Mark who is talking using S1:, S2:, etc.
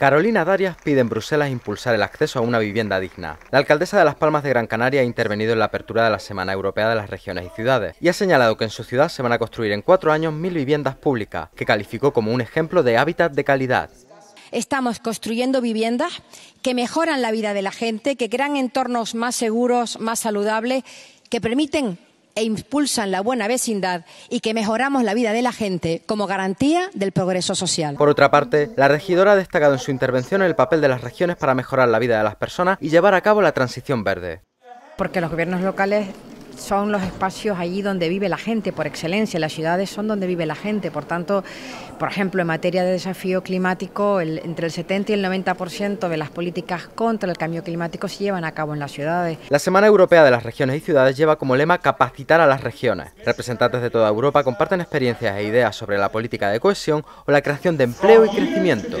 S1: Carolina Darias pide en Bruselas impulsar el acceso a una vivienda digna. La alcaldesa de Las Palmas de Gran Canaria ha intervenido en la apertura de la Semana Europea de las Regiones y Ciudades y ha señalado que en su ciudad se van a construir en cuatro años mil viviendas públicas, que calificó como un ejemplo de hábitat de calidad.
S2: Estamos construyendo viviendas que mejoran la vida de la gente, que crean entornos más seguros, más saludables, que permiten e impulsan la buena vecindad y que mejoramos la vida de la gente como garantía del progreso social.
S1: Por otra parte, la regidora ha destacado en su intervención el papel de las regiones para mejorar la vida de las personas y llevar a cabo la transición verde.
S2: Porque los gobiernos locales son los espacios allí donde vive la gente por excelencia, las ciudades son donde vive la gente, por tanto, por ejemplo, en materia de desafío climático, entre el 70 y el 90% de las políticas contra el cambio climático se llevan a cabo en las ciudades.
S1: La Semana Europea de las Regiones y Ciudades lleva como lema capacitar a las regiones. Representantes de toda Europa comparten experiencias e ideas sobre la política de cohesión o la creación de empleo y crecimiento.